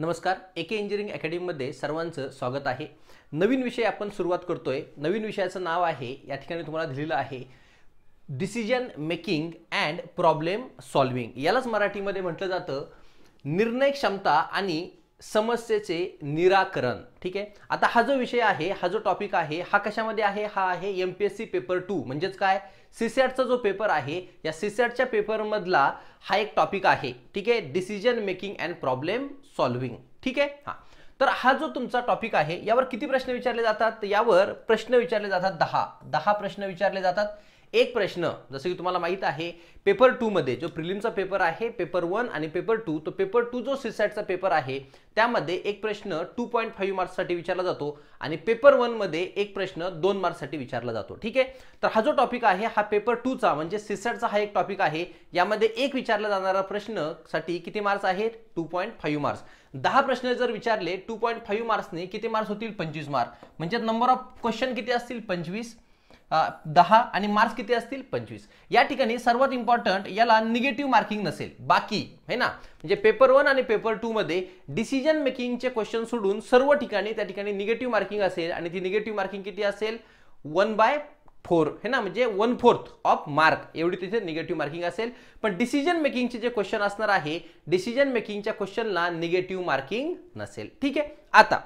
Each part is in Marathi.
नमस्कार एके इंजिनिअरिंग अकॅडमीमध्ये सर्वांचं स्वागत आहे नवीन विषय आपण सुरुवात करतोय नवीन विषयाचं नाव आहे या ठिकाणी तुम्हाला दिलेलं आहे decision making and problem solving यालाच मराठीमध्ये म्हटलं जातं निर्णय क्षमता आणि समस्येचे निराकरण ठीक आहे आता हा जो विषय आहे हा जो टॉपिक आहे हा कशामध्ये आहे हा आहे M P S C paper two म्हणजेच काय सीसॅटचा जो पेपर आहे या सीसॅटच्या पेपरमधला हा एक टॉपिक आहे ठीक आहे decision making and problem solving ठीक आहे हा तर हा जो तुमचा टॉपिक आहे यावर किती प्रश्न विचारले जातात यावर प्रश्न विचारले जातात दहा दहा प्रश्न विचारले जातात एक प्रश्न जसं की तुम्हाला माहित आहे पेपर टूमध्ये जो प्रिलिमचा पेपर आहे पेपर वन आणि पेपर टू तो पेपर टू जो सीसॅटचा पेपर आहे त्यामध्ये एक प्रश्न टू पॉईंट फाईव्ह मार्क्ससाठी विचारला जातो आणि पेपर वनमध्ये एक प्रश्न दोन मार्क्ससाठी विचारला जातो ठीक आहे तर हा जो टॉपिक आहे हा पेपर टूचा म्हणजे सीसॅटचा हा एक टॉपिक आहे यामध्ये एक विचारला जाणारा प्रश्नसाठी किती मार्क्स आहेत टू पॉईंट फाईव्ह मार्क्स दहा प्रश्न जर विचारले टू पॉईंट फाईव्ह मार्क्सने किती मार्क्स होतील पंचवीस मार्क म्हणजे नंबर ऑफ क्वेश्चन किती असतील पंचवीस दहा आणि मार्क्स किती असतील पंचवीस या ठिकाणी सर्वात इम्पॉर्टंट याला निगेटिव्ह मार्किंग नसेल बाकी है ना म्हणजे पेपर वन आणि पेपर टू मध्ये डिसिजन मेकिंगचे क्वेश्चन सोडून सर्व ठिकाणी त्या ठिकाणी निगेटिव्ह मार्किंग असेल आणि ती निगेटिव्ह मार्किंग किती असेल वन बाय फोर हे ना म्हणजे वन फोर्थ ऑफ मार्क एवढी तिथे निगेटिव्ह मार्किंग असेल पण डिसिजन मेकिंगचे जे क्वेश्चन असणार आहे डिसिजन मेकिंगच्या क्वेश्चनला निगेटिव्ह मार्किंग नसेल ठीक आहे आता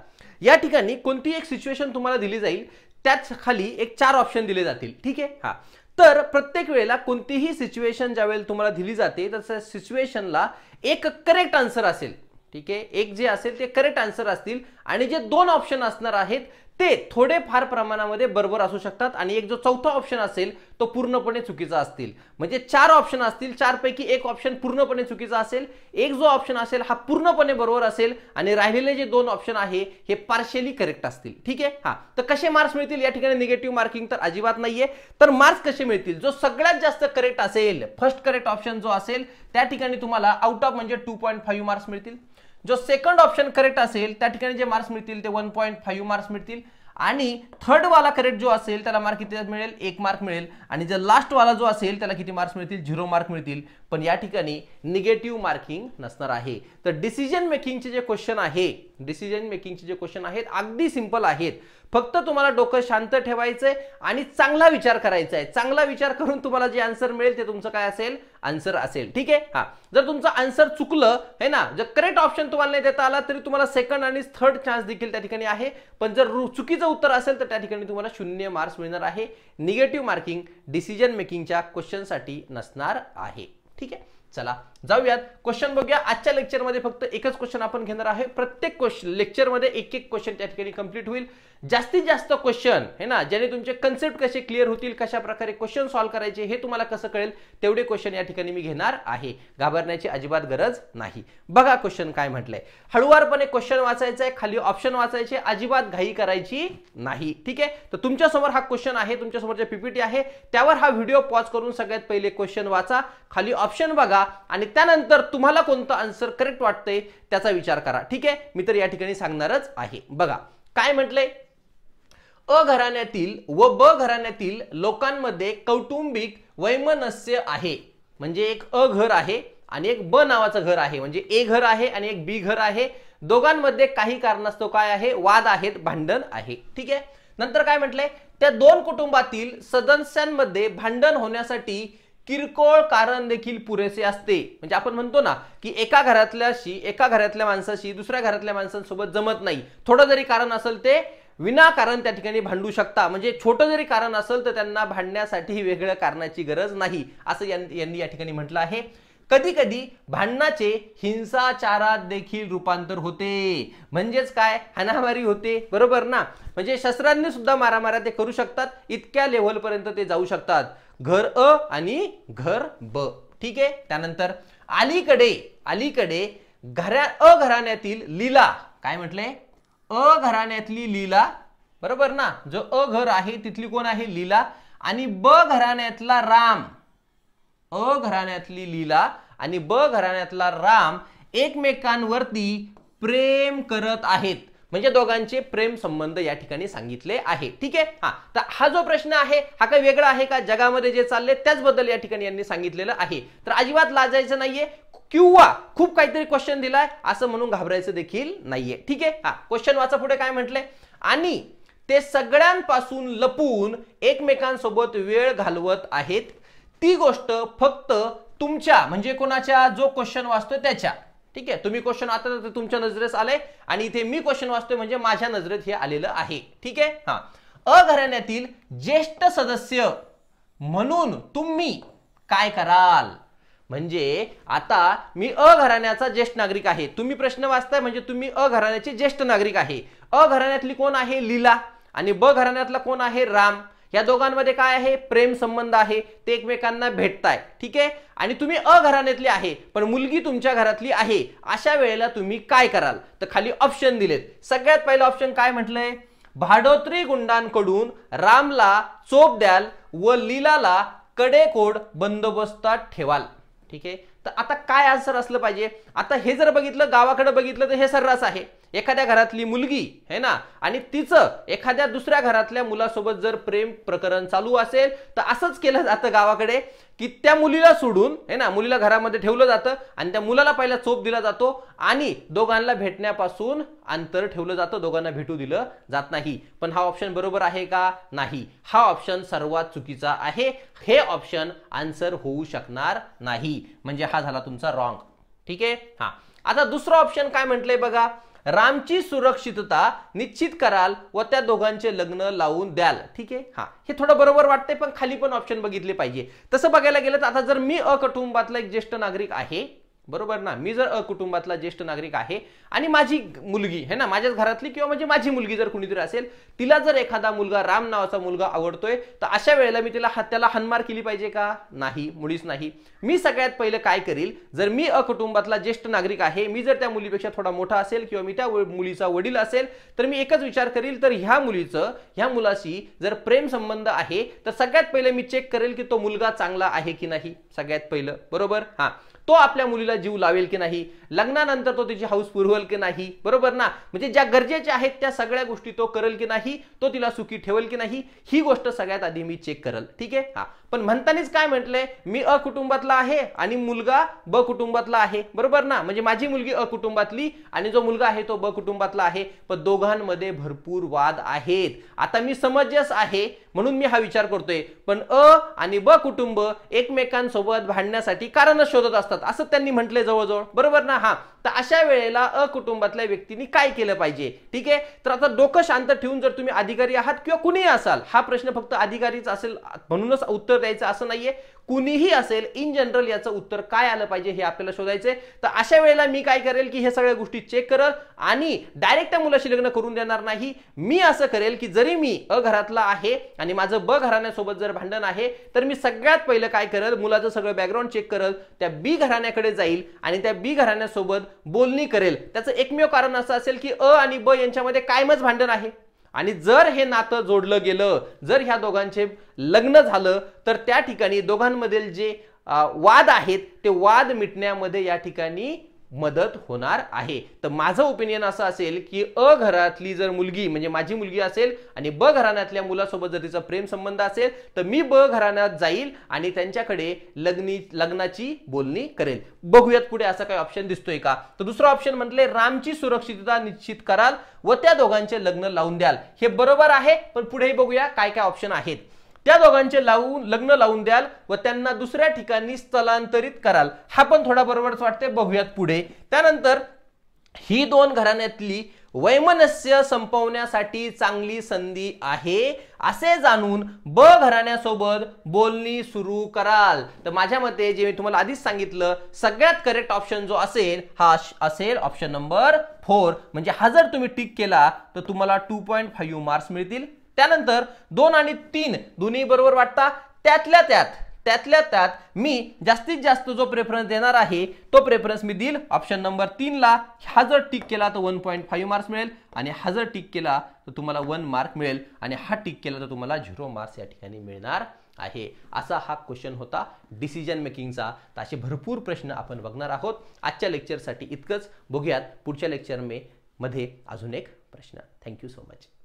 या ठिकाणी कोणती एक सिच्युएशन तुम्हाला दिली जाईल त्याच खाली एक चार ऑप्शन दिले जातील ठीक आहे हा तर प्रत्येक वेळेला कोणतीही सिच्युएशन वेळेला तुम्हाला दिली जाते तर सिच्युएशनला एक करेक्ट आन्सर असेल ठीक आहे एक जे असेल ते करेक्ट आन्सर असतील आणि जे दोन ऑप्शन असणार आहेत ते थोडेफार प्रमाणामध्ये बरोबर असू शकतात आणि एक जो चौथा ऑप्शन असेल तो पूर्णपणे चुकीचा असतील म्हणजे चार ऑप्शन असतील चारपैकी एक ऑप्शन पूर्णपणे चुकीचा असेल एक जो ऑप्शन असेल हा पूर्णपणे बरोबर असेल आणि राहिलेले जे दोन ऑप्शन आहे हे पार्शियली करेक्ट असतील ठीक आहे हा तर कसे मार्क्स मिळतील या ठिकाणी निगेटिव्ह मार्किंग तर अजिबात नाहीये तर मार्क्स कसे मिळतील जो सगळ्यात जास्त करेक्ट असेल फर्स्ट करेक्ट ऑप्शन जो असेल त्या ठिकाणी तुम्हाला आउट ऑफ म्हणजे टू फाईव्ह मार्क्स मिळतील जो सेकंड ऑप्शन करेक्ट असेल त्या ठिकाणी जे मार्क्स मिळतील ते वन पॉईंट फाईव्ह मार्क्स मिळतील आणि थर्ड वाला करेक्ट जो असेल त्याला मार्क किती मिळेल एक मार्क मिळेल आणि जर लास्ट वाला जो असेल त्याला किती मार्क्स मिळतील झिरो मार्क मिळतील पण या ठिकाणी निगेटिव्ह मार्किंग नसणार आहे तर डिसिजन मेकिंगचे जे क्वेश्चन आहे डिसिजन मेकिंगचे जे क्वेश्चन आहेत अगदी सिंपल आहेत फक्त तुम्हाला डोकं शांत आहे आणि चांगला विचार करायचा आहे चांगला विचार करून तुम्हाला जे आन्सर मिळेल ते तुमचं काय असेल आन्सर असेल ठीक आहे हा जर तुमचं आन्सर चुकलं आहे ना जर करेक्ट ऑप्शन तुम्हाला नाही देता आला तरी तुम्हाला सेकंड आणि थर्ड चान्स देखील त्या ठिकाणी आहे पण जर चुकीचं उत्तर असेल तर त्या ठिकाणी तुम्हाला शून्य मार्क्स मिळणार आहे निगेटिव्ह मार्किंग डिसिजन मेकिंगच्या क्वेश्चनसाठी नसणार आहे ठीक है? चला जाऊयात क्वेश्चन बघूया आजच्या लेक्चरमध्ये फक्त एकच क्वेश्चन आपण घेणार आहे प्रत्येक क्वेश्चन लेक्चरमध्ये एक एक क्वेश्चन त्या ठिकाणी कंप्लीट होईल जास्तीत जास्त क्वेश्चन हे ना ज्याने तुमचे कन्सेप्ट कसे क्लिअर होतील कशा प्रकारे क्वेश्चन सॉल्व्ह करायचे हे तुम्हाला कसं कळेल तेवढे क्वेश्चन या ठिकाणी मी घेणार आहे घाबरण्याची अजिबात गरज नाही बघा क्वेश्चन काय म्हटलंय हळुवारपणे क्वेश्चन वाचायचं आहे खाली ऑप्शन वाचायचे अजिबात घाई करायची नाही ठीक आहे तर तुमच्यासमोर हा क्वेश्चन आहे तुमच्यासमोर जे पीपीटी आहे त्यावर हा व्हिडिओ पॉज करून सगळ्यात पहिले क्वेश्चन वाचा खाली ऑप्शन बघा आणि त्यानंतर तुम्हाला कोणतं आन्सर करेक्ट वाटतंय त्याचा विचार करा ठीक आहे मी तर या ठिकाणी सांगणारच आहे बघा काय म्हटलंय अ घराण्यातील व ब घराण्यातील लोकांमध्ये कौटुंबिक वैमनस्य आहे म्हणजे एक अ घर आहे आणि एक ब नावाचं घर आहे म्हणजे ए घर आहे आणि एक बी घर आहे दोघांमध्ये काही कारणास्तव काय आहे वाद आहेत भांडण आहे ठीक आहे नंतर काय म्हटलंय त्या दोन कुटुंबातील सदस्यांमध्ये भांडण होण्यासाठी किरकोळ कारण देखील पुरेसे असते म्हणजे आपण म्हणतो ना की एका घरातल्याशी एका घरातल्या माणसाशी दुसऱ्या घरातल्या माणसांसोबत जमत नाही थोडं जरी कारण असेल ते विनाकारण त्या ठिकाणी भांडू शकता म्हणजे छोटं जरी कारण असेल तर त्यांना भांडण्यासाठी वेगळ्या कारणाची गरज नाही असं यांनी या ठिकाणी म्हटलं आहे कधी कधी भांडणाचे हिंसाचारात देखील रूपांतर होते म्हणजेच काय हानामारी होते बरोबर ना म्हणजे शस्त्रांनी सुद्धा मारा ते करू शकतात इतक्या लेवलपर्यंत ते जाऊ शकतात घर अ आणि घर ब ठीक आहे त्यानंतर अलीकडे अलीकडे घरा अ घराण्यातील लीला काय म्हटले अ घराण्यातली लीला बरोबर ना जो अ घर आहे तिथली कोण आहे लीला आणि ब घराण्यातला राम अ घराण्यातली लीला आणि ब घराण्यातला राम एकमेकांवरती प्रेम करत आहेत म्हणजे दोघांचे प्रेम संबंध या ठिकाणी सांगितले आहे ठीक आहे हा तर हा जो प्रश्न आहे हा काही वेगळा आहे का जगामध्ये जे चालले त्याचबद्दल या ठिकाणी यांनी सांगितलेलं आहे तर अजिबात लाजायचं नाहीये किंवा खूप काहीतरी क्वेश्चन दिलाय असं म्हणून घाबरायचं देखील नाहीये ठीक आहे हा क्वेश्चन वाचा पुढे काय म्हटलंय आणि ते सगळ्यांपासून लपून एकमेकांसोबत वेळ घालवत आहेत ती गोष्ट फक्त तुमच्या म्हणजे कोणाच्या जो क्वेश्चन वाचतोय त्याच्या ठीक आहे तुम्ही क्वेश्चन आता तुमच्या नजरेस आले आणि इथे मी क्वेश्चन वाचतोय म्हणजे माझ्या नजरेत हे आलेलं आहे ठीक आहे हा अ ज्येष्ठ सदस्य म्हणून तुम्ही काय कराल म्हणजे आता मी अ घराण्याचा ज्येष्ठ नागरिक आहे तुम्ही प्रश्न वाचताय म्हणजे तुम्ही अ घराण्याची ज्येष्ठ नागरिक आहे अ घराण्यातली कोण आहे लीला आणि ब घराण्यातला कोण आहे राम या दोघांमध्ये काय आहे प्रेम संबंध आहे ते एकमेकांना भेटताय ठीक आहे आणि तुम्ही अ आहे पण मुलगी तुमच्या घरातली आहे अशा वेळेला तुम्ही काय कराल तर खाली ऑप्शन दिलेत सगळ्यात पहिलं ऑप्शन काय म्हटलंय भाडोत्री गुंडांकडून रामला चोप द्याल व लीलाला कडेकोड बंदोबस्तात ठेवाल ठीक आहे तर आता काय आन्सर असलं पाहिजे आता हे जर बघितलं गावाकडे बघितलं तर हे सर्रास आहे एखाद्या घरातली मुलगी है ना आणि तिचं एखाद्या दुसऱ्या घरातल्या मुलासोबत जर प्रेम प्रकरण चालू असेल तर असंच केलं जातं गावाकडे की त्या मुलीला सोडून है ना मुलीला घरामध्ये ठेवलं जातं आणि त्या मुलाला पहिला चोप दिला जातो आणि दोघांना भेटण्यापासून अंतर ठेवलं जातं दोघांना भेटू दिलं जात नाही पण हा ऑप्शन बरोबर आहे का नाही हा ऑप्शन सर्वात चुकीचा आहे हे ऑप्शन आन्सर होऊ शकणार नाही म्हणजे हा झाला तुमचा रॉंग ठीक आहे हा आता दुसरा ऑप्शन काय म्हटलंय बघा रामची सुरक्षितता निश्चित कराल व त्या दोघांचे लग्न लावून द्याल ठीक आहे हा हे थोडं बरोबर वाटतंय पण खाली पण ऑप्शन बघितले पाहिजे तसं बघायला गेलं तर आता जर मी अकुटुंबातला एक ज्येष्ठ नागरिक आहे बरोबर ना मी जर कुटुंबातला ज्येष्ठ नागरिक आहे आणि माझी मुलगी है ना माझ्याच घरातली किंवा म्हणजे माझी मुलगी जर कुणीतरी असेल तिला जर एखादा मुलगा राम नावाचा मुलगा आवडतोय तर अशा वेळेला मी तिला हत्याला हनमार केली पाहिजे का नाही मुळीच नाही मी सगळ्यात पहिलं काय करील जर मी अकुटुंबातला ज्येष्ठ नागरिक आहे मी जर त्या मुलीपेक्षा थोडा मोठा असेल किंवा मी त्या मुलीचा वडील असेल तर मी एकच विचार करील तर ह्या मुलीचं ह्या मुलाशी जर प्रेम संबंध आहे तर सगळ्यात पहिले मी चेक करेल की तो मुलगा चांगला आहे की नाही सगळ्यात पहिलं बरोबर हा तो आपल्या मुलीला जीव लावेल की नाही लग्नानंतर तो तिची हाऊस पुरवेल की नाही बरोबर ना म्हणजे ज्या गरजेच्या आहेत त्या सगळ्या गोष्टी तो करेल की नाही तो तिला सुखी ठेवेल की नाही ही गोष्ट सगळ्यात आधी मी चेक करेल ठीक आहे हा पण म्हणतानीच काय म्हटलंय मी अ कुटुंबातला आहे आणि मुलगा ब कुटुंबातला आहे बरोबर ना म्हणजे माझी मुलगी अ कुटुंबातली आणि जो मुलगा आहे तो ब कुटुंबातला आहे पण दोघांमध्ये भरपूर वाद आहेत आता मी समजस आहे म्हणून मी हा विचार करतोय पण अ आणि ब कुटुंब एकमेकांसोबत भांडण्यासाठी कारण शोधत असतात असं त्यांनी म्हटले जवळजवळ बरोबर ना हा तर अशा वेळेला अ कुटुंबातल्या व्यक्तींनी काय केलं पाहिजे ठीक आहे तर आता डोकं शांत ठेवून जर तुम्ही अधिकारी आहात किंवा कुणीही असाल हा प्रश्न फक्त अधिकारीच असेल म्हणूनच उत्तर द्यायचं असं नाहीये कुणीही असेल इन जनरल याचं उत्तर काय आलं पाहिजे हे आपल्याला शोधायचंय तर अशा वेळेला मी काय करेल की हे सगळ्या गोष्टी चेक करल आणि डायरेक्ट त्या मुलाशी लग्न करून देणार नाही मी असं करेल की जरी मी अ घरातला आहे आणि माझं ब घराण्यासोबत जर भांडण आहे तर मी सगळ्यात पहिलं काय करेल मुलाचं सगळं बॅकग्राऊंड चेक करल त्या बी घराण्याकडे जाईल आणि त्या बी घराण्यासोबत बोलणी करेल त्याचं एकमेव कारण असं असेल की अ आणि ब यांच्यामध्ये कायमच भांडण आहे आणि जर हे नातं जोडलं गेलं जर ह्या दोघांचे लग्न झालं तर त्या ठिकाणी दोघांमधील जे वाद आहेत ते वाद मिटण्यामध्ये या ठिकाणी मदत होणार आहे तर माझं ओपिनियन असं असेल की अ घरातली जर मुलगी म्हणजे माझी मुलगी असेल आणि ब घराण्यातल्या मुलासोबत जर तिचा प्रेम संबंध असेल तर मी ब घराण्यात जाईल आणि त्यांच्याकडे लग्नी लग्नाची बोलणी करेल बघूयात पुढे असा काही ऑप्शन दिसतोय का तर दुसरा ऑप्शन म्हटले रामची सुरक्षितता निश्चित कराल व त्या दोघांचे लग्न लावून द्याल हे बरोबर आहे पण पुढेही बघूया काय काय ऑप्शन आहेत त्या दोघांचे लावून लग्न लावून द्याल व त्यांना दुसऱ्या ठिकाणी स्थलांतरित कराल हा पण थोडा बरोबरच वाटते बघूयात पुढे त्यानंतर ही दोन घराण्यातली वैमनस्य संपवण्यासाठी चांगली संधी आहे असे जाणून ब घराण्यासोबत बोलणी सुरू कराल तर माझ्या मते जे मी तुम्हाला आधीच सांगितलं सगळ्यात करेक्ट ऑप्शन जो असेल हा असेल ऑप्शन नंबर फोर म्हणजे हा जर तुम्ही टिक केला तर तुम्हाला टू पॉईंट फाईव्ह मार्क्स मिळतील त्यानंतर दोन आणि तीन दोन्ही बरोबर वाटता त्यातल्या त्यात त्यातल्या त्यात मी जास्तीत जास्त जो प्रेफरन्स देणार आहे तो प्रेफरन्स मी देईल ऑप्शन नंबर तीनला हा जर टिक केला तर वन पॉईंट फाईव्ह मार्क्स मिळेल आणि हा जर टिक केला तर तुम्हाला वन मार्क मिळेल आणि हा टिक केला तर तुम्हाला झिरो मार्क्स या ठिकाणी मिळणार आहे असा हा क्वेश्चन होता डिसिजन मेकिंगचा तर असे भरपूर प्रश्न आपण बघणार आहोत आजच्या लेक्चरसाठी इतकंच बघूयात पुढच्या लेक्चर मे मध्ये अजून एक प्रश्न थँक्यू सो मच